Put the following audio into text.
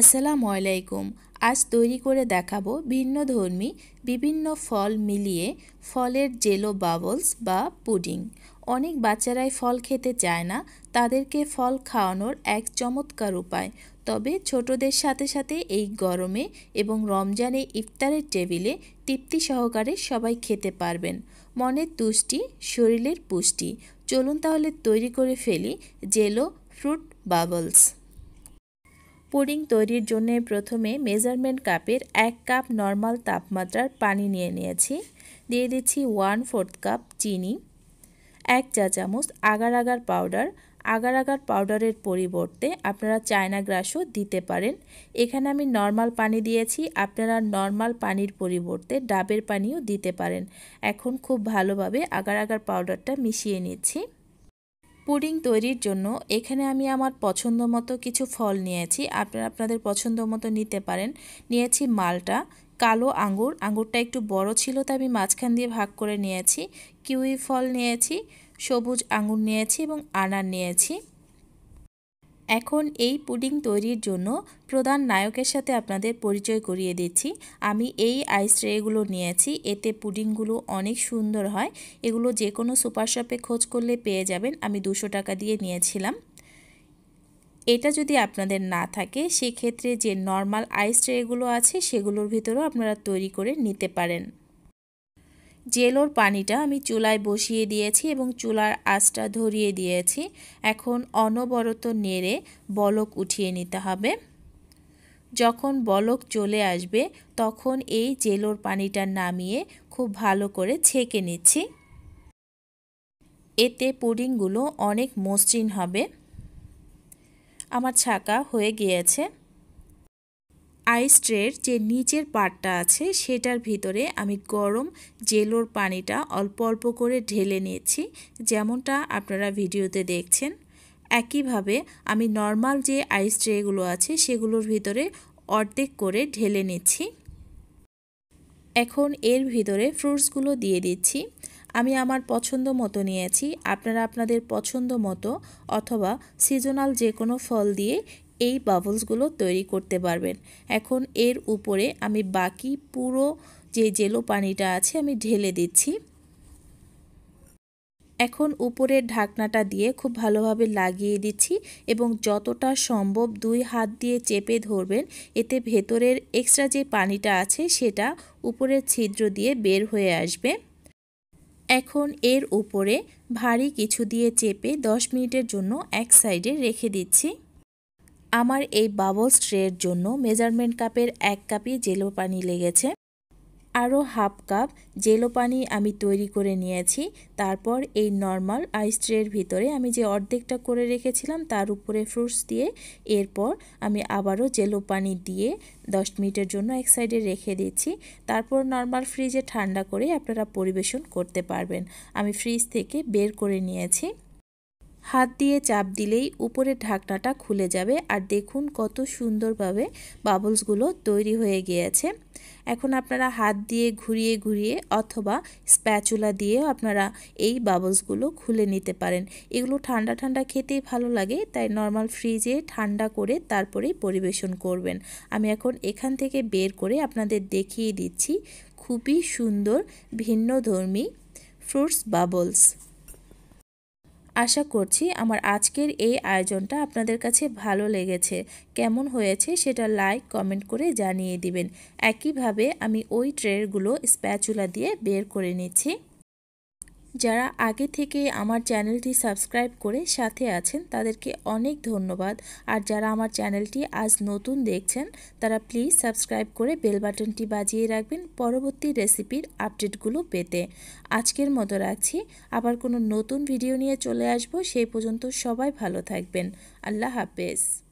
আসসালামু আলাইকুম আজ তৈরি করে দেখাবো ভিন্ন ধর্মী বিভিন্ন ফল মিলিয়ে ফলের জেলো বাবলস বা পুডিং অনেক বাচ্চারাই ফল খেতে চায় না তাদেরকে ফল খাওয়ানোর এক চমৎকার উপায় তবে ছোটদের সাথে সাথে এই গরমে এবং রমজানে ইফতারের টেবিলে তৃপ্তি সহকারে সবাই খেতে পারবেন মনের তুষ্টি শরীরের পুষ্টি চলুন তাহলে তৈরি করে ফেলি জেলো ফ্রুট বাবলস পুডিং তৈরির জন্য প্রথমে মেজারমেন্ট কাপের এক কাপ নর্মাল তাপমাত্রার পানি নিয়ে নিয়েছি দিয়ে দিচ্ছি ওয়ান ফোর্থ কাপ চিনি এক চা চামচ agar agar powder agar agar পাউডারের পরিবর্তে আপনারা চায়না গ্রাসও দিতে পারেন এখানে আমি নর্মাল পানি দিয়েছি আপনারা নর্মাল পানির পরিবর্তে ডাবের পানিও দিতে পারেন এখন খুব ভালোভাবে আগার আগার পাউডারটা মিশিয়ে নিচ্ছি পুডিং তৈরির জন্য এখানে আমি আমার পছন্দ মতো কিছু ফল নিয়েছি আপনারা আপনাদের পছন্দ মতো নিতে পারেন নিয়েছি মালটা কালো আঙ্গুর আঙ্গুরটা একটু বড় ছিল তাই আমি মাঝখান দিয়ে ভাগ করে নিয়েছি কিউই ফল নিয়েছি সবুজ আঙ্গুর নিয়েছি এবং আনার নিয়েছি এখন এই পুডিং তৈরির জন্য প্রধান নায়কের সাথে আপনাদের পরিচয় করিয়ে দিচ্ছি আমি এই আইস ট্রেগুলো নিয়েছি এতে পুডিংগুলো অনেক সুন্দর হয় এগুলো যে কোনো সুপার শপে খোঁজ করলে পেয়ে যাবেন আমি দুশো টাকা দিয়ে নিয়েছিলাম এটা যদি আপনাদের না থাকে সেক্ষেত্রে যে নর্মাল আইস ট্রেগুলো আছে সেগুলোর ভিতরেও আপনারা তৈরি করে নিতে পারেন জেলোর পানিটা আমি চুলায় বসিয়ে দিয়েছি এবং চুলার আঁচটা ধরিয়ে দিয়েছি এখন অনবরত নেড়ে বলক উঠিয়ে নিতে হবে যখন বলক চলে আসবে তখন এই জেলোর পানিটা নামিয়ে খুব ভালো করে ছেঁকে নিচ্ছি এতে পুডিংগুলো অনেক মসৃণ হবে আমার ছাকা হয়ে গিয়েছে আইস ট্রের যে নিচের পাটটা আছে সেটার ভিতরে আমি গরম জেলোর পানিটা অল্প অল্প করে ঢেলে নিয়েছি যেমনটা আপনারা ভিডিওতে দেখছেন একইভাবে আমি নর্মাল যে আইস ট্রেগুলো আছে সেগুলোর ভিতরে অর্ধেক করে ঢেলে নিচ্ছি এখন এর ভিতরে ফ্রুটসগুলো দিয়ে দিচ্ছি আমি আমার পছন্দ মতো নিয়েছি আপনারা আপনাদের পছন্দ মতো অথবা সিজনাল যে কোনো ফল দিয়ে এই বাবলসগুলো তৈরি করতে পারবেন এখন এর উপরে আমি বাকি পুরো যে জেলো পানিটা আছে আমি ঢেলে দিচ্ছি এখন উপরের ঢাকনাটা দিয়ে খুব ভালোভাবে লাগিয়ে দিচ্ছি এবং যতটা সম্ভব দুই হাত দিয়ে চেপে ধরবেন এতে ভেতরের এক্সট্রা যে পানিটা আছে সেটা উপরের ছিদ্র দিয়ে বের হয়ে আসবে এখন এর উপরে ভারী কিছু দিয়ে চেপে 10 মিনিটের জন্য এক সাইডে রেখে দিচ্ছি আমার এই বাবল স্ট্রের জন্য মেজারমেন্ট কাপের এক কাপই জেলো পানি লেগেছে আরও হাফ কাপ জেলো পানি আমি তৈরি করে নিয়েছি তারপর এই নর্মাল আইস ট্রের ভিতরে আমি যে অর্ধেকটা করে রেখেছিলাম তার উপরে ফ্রুটস দিয়ে এরপর আমি আবারও জেলো পানি দিয়ে দশ মিনিটের জন্য এক সাইডে রেখে দিচ্ছি তারপর নর্মাল ফ্রিজে ঠান্ডা করে আপনারা পরিবেশন করতে পারবেন আমি ফ্রিজ থেকে বের করে নিয়েছি হাত দিয়ে চাপ দিলেই উপরের ঢাকনাটা খুলে যাবে আর দেখুন কত সুন্দরভাবে বাবলসগুলো তৈরি হয়ে গিয়েছে এখন আপনারা হাত দিয়ে ঘুরিয়ে ঘুরিয়ে অথবা স্প্যাচুলা দিয়েও আপনারা এই বাবলসগুলো খুলে নিতে পারেন এগুলো ঠান্ডা ঠান্ডা খেতেই ভালো লাগে তাই নর্মাল ফ্রিজে ঠান্ডা করে তারপরেই পরিবেশন করবেন আমি এখন এখান থেকে বের করে আপনাদের দেখিয়ে দিচ্ছি খুবই সুন্দর ভিন্ন ধর্মী ফ্রুটস বাবলস আশা করছি আমার আজকের এই আয়োজনটা আপনাদের কাছে ভালো লেগেছে কেমন হয়েছে সেটা লাইক কমেন্ট করে জানিয়ে দিবেন একইভাবে আমি ওই ট্রেগুলো স্প্যাচুলা দিয়ে বের করে নিচ্ছি যারা আগে থেকে আমার চ্যানেলটি সাবস্ক্রাইব করে সাথে আছেন তাদেরকে অনেক ধন্যবাদ আর যারা আমার চ্যানেলটি আজ নতুন দেখছেন তারা প্লিজ সাবস্ক্রাইব করে বেল বাটনটি বাজিয়ে রাখবেন পরবর্তী রেসিপির আপডেটগুলো পেতে আজকের মতো রাখছি আবার কোনো নতুন ভিডিও নিয়ে চলে আসব সেই পর্যন্ত সবাই ভালো থাকবেন আল্লাহ হাফেজ